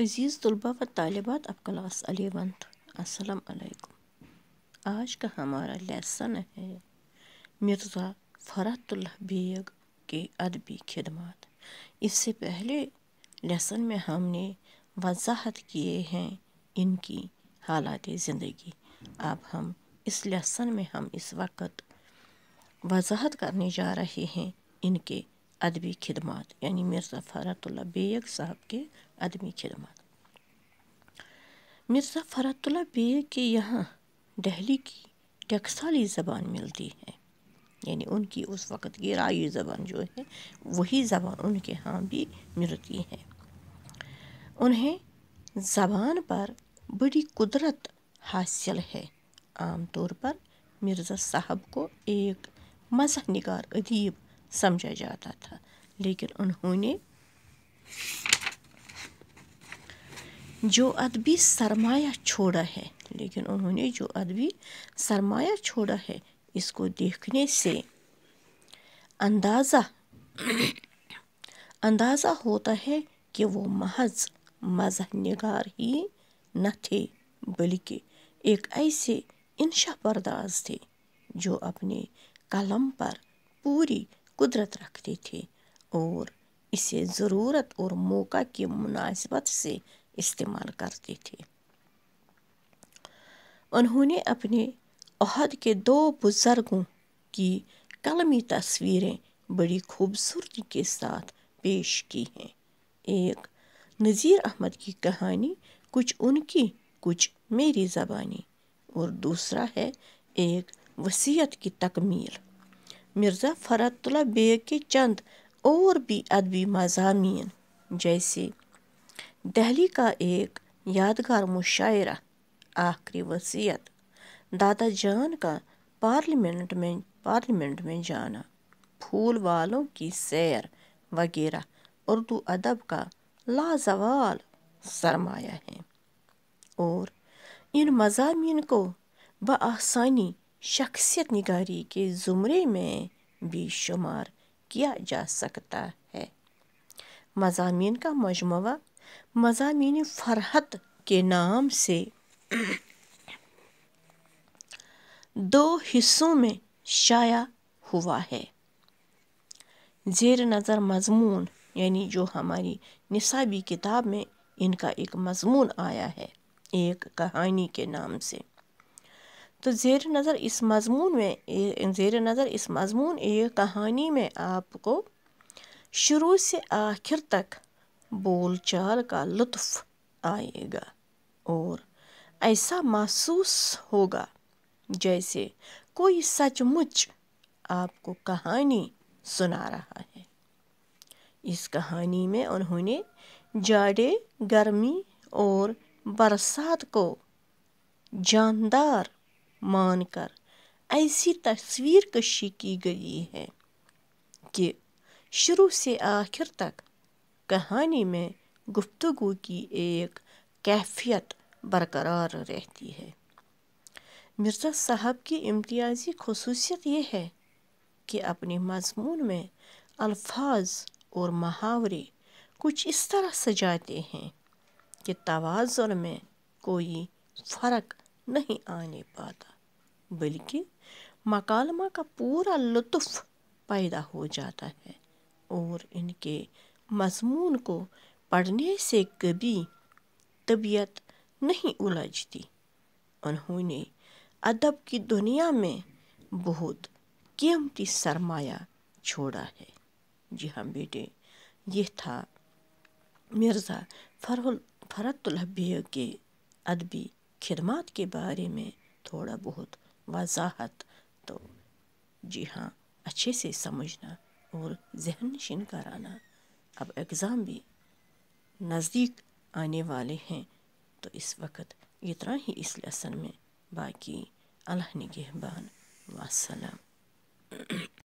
अज़ीज़ तलबा व तालबात अब क्लास अलेवंथ असलकुम आज का हमारा लेसन है मिर्ज़ा फ़रतुल्ला बेग के अदबी खदमात इससे पहले लेसन में हमने वजाहत किए हैं इनकी हालात ज़िंदगी अब हम इस लेसन में हम इस वक्त वजाहत करने जा रहे हैं इनके अदबी खिदमत यानी मिर्ज़ा फ़रातुल्ला बेग साहब के अदबी खिदमत मिर्ज़ा फ़रतुल्ला बेग के यहाँ दहली की टेक्साली ज़बान मिलती है यानी उनकी उस वक़्त की राई ज़बान जो है वही ज़बान उनके यहाँ भी मिलती है उन्हें ज़बान पर बड़ी कुदरत हासिल है आम तौर पर मिर्ज़ा साहब को एक मजह निगार अदीब समझा जाता था लेकिन उन्होंने जो अदबी सरमाया छोड़ा है लेकिन उन्होंने जो अदबी सरमाया छोड़ा है इसको देखने से अंदाज़ा अंदाज़ा होता है कि वो महज मज़ह नगार ही न थे बल्कि एक ऐसे इंशा परदाज थे जो अपने कलम पर पूरी कुदरत रखती थी और इसे ज़रूरत और मौका की मुनासिबत से इस्तेमाल करती थी उन्होंने अपने अहद के दो बुज़ुर्गों की कलमी तस्वीरें बड़ी खूबसूरती के साथ पेश की हैं एक नज़ीर अहमद की कहानी कुछ उनकी कुछ मेरी ज़बानी और दूसरा है एक वसीयत की तकमील मिर्ज़ा फ़रातुल्ला बेग के चंद और भी अदबी मजामी जैसे दहली का एक यादगार मुशायरा आखिरी वसीयत दादा जान का पार्लियामेंट में पार्लियामेंट में जाना फूल वालों की सैर वगैरह उर्दू अदब का लाजवाल सरमाया है और इन मजामी को बसानी शख्सियत निगारी के ज़ुमरे में भी शुमार किया जा सकता है मजामी का मजमवा मजामी फरहत के नाम से दो हिस्सों में शाया हुआ है जेर नज़र मजमून यानी जो हमारी निसाबी किताब में इनका एक मजमून आया है एक कहानी के नाम से तो ज़ेर नज़र इस मज़मून में ज़ेर नज़र इस मज़मून ये कहानी में आपको शुरू से आखिर तक बोलचाल का लुत्फ़ आएगा और ऐसा महसूस होगा जैसे कोई सचमुच आपको कहानी सुना रहा है इस कहानी में उन्होंने जाड़े गर्मी और बरसात को जानदार मानकर ऐसी तस्वीर कशी की गई है कि शुरू से आखिर तक कहानी में गुफ्तगु की एक कैफियत बरकरार रहती है मिर्ज़ा साहब की इम्तियाजी खसूसियत यह है कि अपने मजमून में अल्फाज और मुहावरे कुछ इस तरह सजाते हैं कि तवाज़ुन में कोई फ़र्क नहीं आने पाता बल्कि मकालमा का पूरा लुत्फ़ पैदा हो जाता है और इनके मजमून को पढ़ने से कभी तबीयत नहीं उलझती उन्होंने अदब की दुनिया में बहुत कीमती सरमाया छोड़ा है जी हाँ बेटे यह था मिर्ज़ा फरहुल फरतुल्हबी के अदबी खिदमत के बारे में थोड़ा बहुत वजाहत तो जी हाँ अच्छे से समझना और जहन नशीन कराना अब एग्ज़ाम भी नज़दीक आने वाले हैं तो इस वक्त इतना ही इस लेसन में बाकी अल्लाह निगहबान वसलम